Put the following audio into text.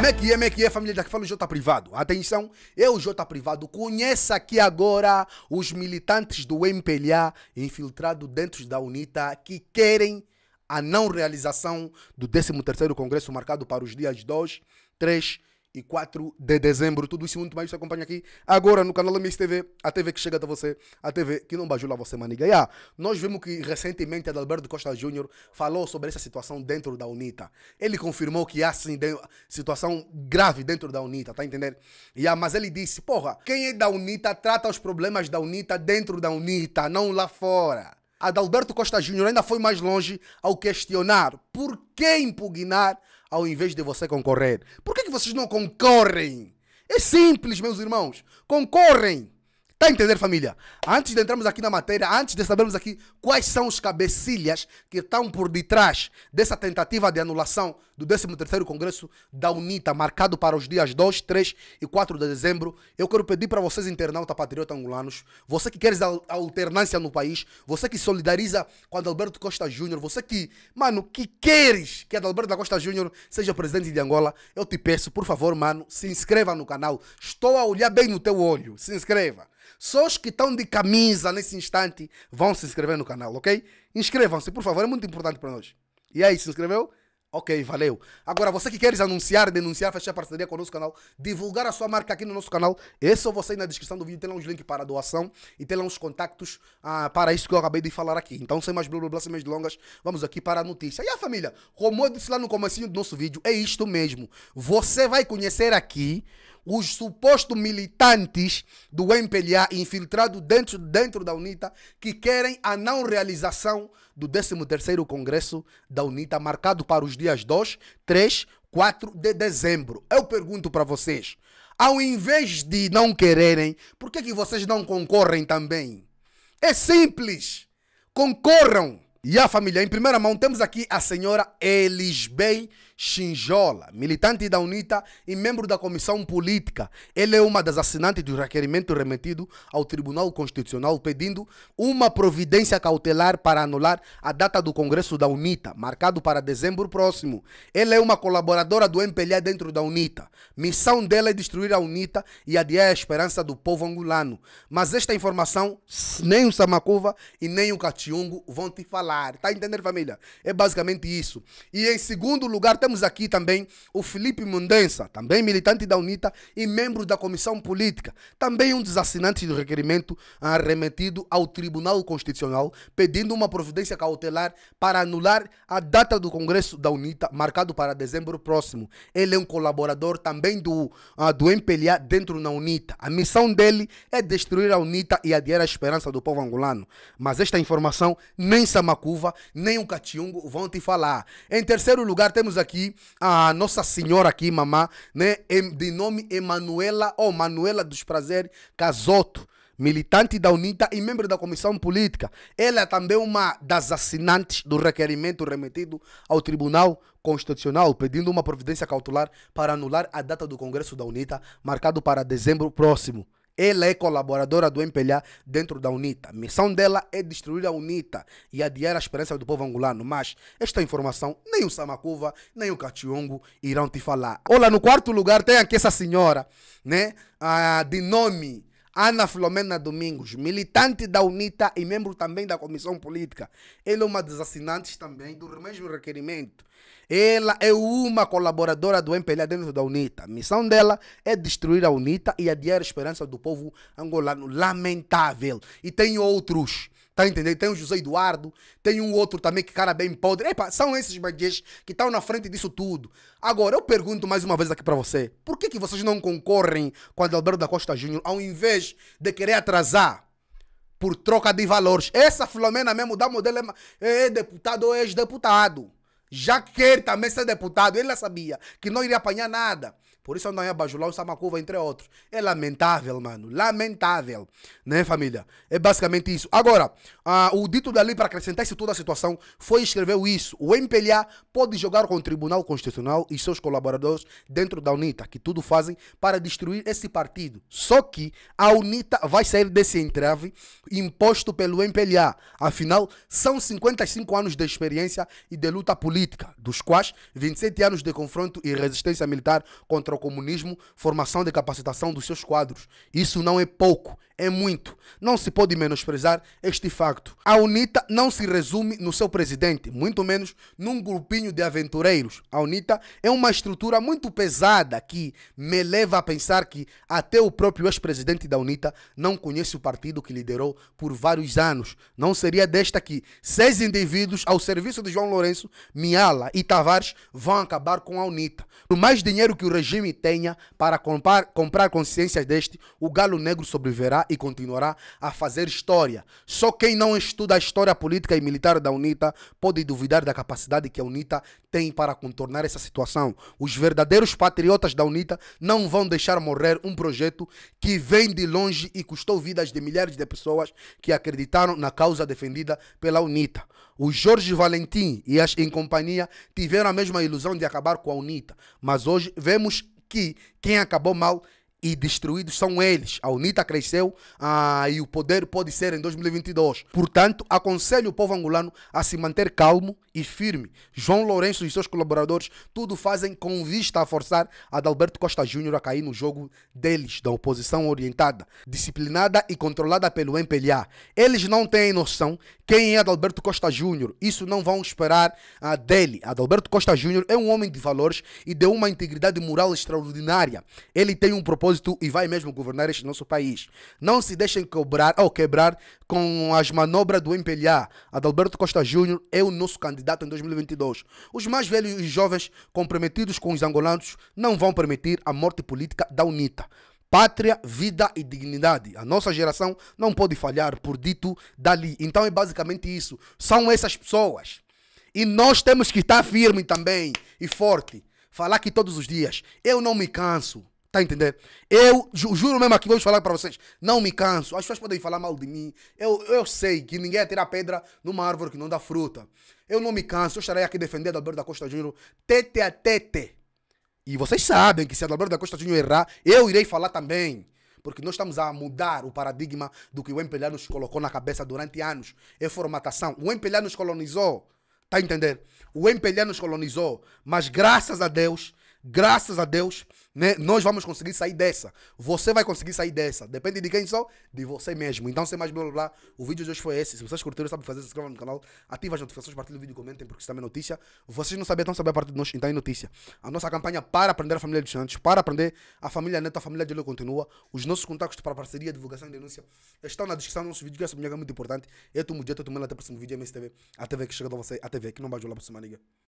Como é que é, como é que é, família? Daqui fala o J Privado. Atenção, eu, J Privado, conheça aqui agora os militantes do MPLA infiltrado dentro da UNITA que querem a não realização do 13º Congresso marcado para os dias 2, 3 e 4 de dezembro. Tudo isso muito mais você acompanha aqui agora no canal MX TV, a TV que chega até você, a TV que não bajula você, maniga. Yeah. Nós vimos que recentemente Adalberto Costa Júnior falou sobre essa situação dentro da UNITA. Ele confirmou que há sim de... situação grave dentro da UNITA, tá entendendo? Yeah, mas ele disse, porra, quem é da UNITA trata os problemas da UNITA dentro da UNITA, não lá fora. Adalberto Costa Júnior ainda foi mais longe ao questionar por que impugnar ao invés de você concorrer. Por que, que vocês não concorrem? É simples, meus irmãos. Concorrem. Tá a entender, família? Antes de entrarmos aqui na matéria, antes de sabermos aqui quais são os cabecilhas que estão por detrás dessa tentativa de anulação do 13º Congresso da UNITA, marcado para os dias 2, 3 e 4 de dezembro, eu quero pedir para vocês, internauta patriota angolanos, você que queres a alternância no país, você que solidariza com Adalberto Costa Júnior, você que, mano, que queres que Adalberto da Costa Júnior seja presidente de Angola, eu te peço, por favor, mano, se inscreva no canal. Estou a olhar bem no teu olho. Se inscreva. Só os que estão de camisa nesse instante vão se inscrever no canal, ok? Inscrevam-se, por favor, é muito importante para nós. E aí, é se inscreveu? Ok, valeu. Agora, você que queres anunciar, denunciar, fechar parceria com o nosso canal, divulgar a sua marca aqui no nosso canal, é só você ir na descrição do vídeo, tem lá uns links para doação e tem lá uns contactos ah, para isso que eu acabei de falar aqui. Então, sem mais blá blá blá, sem mais delongas, vamos aqui para a notícia. E a família, como eu disse lá no comecinho do nosso vídeo, é isto mesmo. Você vai conhecer aqui os supostos militantes do MPLA infiltrados dentro, dentro da UNITA que querem a não realização do 13º Congresso da UNITA marcado para os dias 2, 3, 4 de dezembro. Eu pergunto para vocês, ao invés de não quererem, por que, que vocês não concorrem também? É simples. Concorram. E a família, em primeira mão, temos aqui a senhora Elisbey Xinjola, militante da UNITA e membro da Comissão Política. Ele é uma das assinantes do requerimento remetido ao Tribunal Constitucional pedindo uma providência cautelar para anular a data do Congresso da UNITA, marcado para dezembro próximo. Ele é uma colaboradora do MPLA dentro da UNITA. Missão dela é destruir a UNITA e adiar a esperança do povo angolano. Mas esta informação, nem o Samacuva e nem o Catiungo vão te falar. Tá entendendo, família? É basicamente isso. E em segundo lugar, temos temos aqui também o Felipe Mundensa, também militante da UNITA e membro da Comissão Política, também um dos assinantes do requerimento ah, remetido ao Tribunal Constitucional, pedindo uma providência cautelar para anular a data do Congresso da UNITA, marcado para dezembro próximo. Ele é um colaborador também do, uh, do MPLA dentro da UNITA. A missão dele é destruir a UNITA e adiar a esperança do povo angolano. Mas esta informação, nem Samacuva, nem o Catiungo vão te falar. Em terceiro lugar, temos aqui aqui, a nossa senhora aqui, mamá, né? De nome Emanuela, ou oh, Manuela dos Prazeres casoto militante da UNITA e membro da Comissão Política. Ela é também uma das assinantes do requerimento remetido ao Tribunal Constitucional, pedindo uma providência cautelar para anular a data do Congresso da UNITA, marcado para dezembro próximo. Ela é colaboradora do MPLA dentro da UNITA. A missão dela é destruir a UNITA e adiar a esperança do povo angolano. Mas esta informação nem o Samacuva, nem o Cationgo irão te falar. Olá, no quarto lugar tem aqui essa senhora, né? Ah, de nome Ana Filomena Domingos, militante da UNITA e membro também da Comissão Política. Ela é uma das assinantes também do mesmo requerimento. Ela é uma colaboradora do MPLA dentro da UNITA. A missão dela é destruir a UNITA e adiar a esperança do povo angolano. Lamentável. E tem outros. Tá entendendo? Tem o José Eduardo, tem um outro também que cara bem podre. Epa, são esses bandidos que estão na frente disso tudo. Agora, eu pergunto mais uma vez aqui para você. Por que, que vocês não concorrem com o Alberto da Costa Júnior ao invés de querer atrasar por troca de valores? Essa Filomena mesmo dá modelo é, é deputado ou ex-deputado. Já quer também ser deputado. Ele já sabia que não iria apanhar nada. Por isso andam a bajular o Samacuva, entre outros. É lamentável, mano. Lamentável. Né, família? É basicamente isso. Agora, ah, o dito dali para acrescentar isso toda a situação foi escreveu isso. O MPLA pode jogar com o Tribunal Constitucional e seus colaboradores dentro da UNITA, que tudo fazem para destruir esse partido. Só que a UNITA vai sair desse entrave imposto pelo MPLA. Afinal, são 55 anos de experiência e de luta política, dos quais 27 anos de confronto e resistência militar contra o o comunismo, formação de capacitação dos seus quadros. Isso não é pouco, é muito. Não se pode menosprezar este facto. A UNITA não se resume no seu presidente, muito menos num grupinho de aventureiros. A UNITA é uma estrutura muito pesada que me leva a pensar que até o próprio ex-presidente da UNITA não conhece o partido que liderou por vários anos. Não seria desta que seis indivíduos ao serviço de João Lourenço, Miala e Tavares vão acabar com a UNITA. Por mais dinheiro que o regime e tenha para comprar, comprar consciências deste, o galo negro sobreviverá e continuará a fazer história. Só quem não estuda a história política e militar da UNITA pode duvidar da capacidade que a UNITA tem para contornar essa situação. Os verdadeiros patriotas da UNITA não vão deixar morrer um projeto que vem de longe e custou vidas de milhares de pessoas que acreditaram na causa defendida pela UNITA. O Jorge Valentim e as em companhia tiveram a mesma ilusão de acabar com a UNITA, mas hoje vemos que quem acabou mal e destruídos são eles. A UNITA cresceu ah, e o poder pode ser em 2022. Portanto, aconselho o povo angolano a se manter calmo e firme. João Lourenço e seus colaboradores tudo fazem com vista a forçar Adalberto Costa Júnior a cair no jogo deles, da oposição orientada, disciplinada e controlada pelo MPLA. Eles não têm noção quem é Adalberto Costa Júnior. Isso não vão esperar ah, dele. Adalberto Costa Júnior é um homem de valores e de uma integridade moral extraordinária. Ele tem um propósito propósito e vai mesmo governar este nosso país. Não se deixem cobrar ou quebrar com as manobras do MPLA. Adalberto Costa Júnior é o nosso candidato em 2022. Os mais velhos e jovens comprometidos com os angolanos não vão permitir a morte política da UNITA pátria, vida e dignidade. A nossa geração não pode falhar por dito dali. Então é basicamente isso. São essas pessoas. E nós temos que estar firme também e forte. Falar aqui todos os dias. Eu não me canso a tá entender? Eu ju juro mesmo aqui, vou falar para vocês. Não me canso. As pessoas podem falar mal de mim. Eu, eu sei que ninguém atira pedra numa árvore que não dá fruta. Eu não me canso. Eu estarei aqui defendendo Alberto da Costa Júnior tete a tete. E vocês sabem que se Alberto da Costa Júnior errar, eu irei falar também. Porque nós estamos a mudar o paradigma do que o MPLA nos colocou na cabeça durante anos. É formatação. O MPLA nos colonizou. Tá a entender? O MPLA nos colonizou. Mas graças a Deus graças a Deus, né, nós vamos conseguir sair dessa. Você vai conseguir sair dessa. Depende de quem sou, de você mesmo. Então, sem mais blá blá blá, o vídeo de hoje foi esse. Se vocês curtiram, sabem fazer, se inscrevam no canal, ativem as notificações, partilhem o vídeo, comentem, porque isso também é notícia. Vocês não sabiam, então sabem a parte de nós, então é notícia. A nossa campanha para aprender a família dos Santos, para aprender a família neta, a família de Lula continua. Os nossos contatos para parceria, divulgação e denúncia estão na descrição do nosso vídeo, que essa é muito importante. Eu tomo dia, eu tomo até o próximo vídeo, MSTV, a TV que chega a você, a TV que não vai jogar para semana, liga.